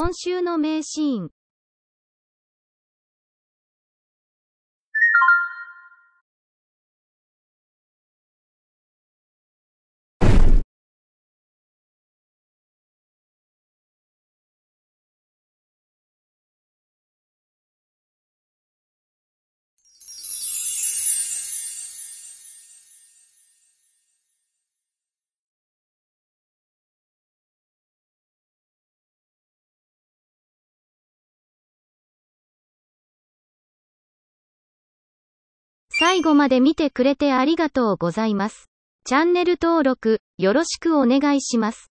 今週の名シーン最後まで見てくれてありがとうございます。チャンネル登録、よろしくお願いします。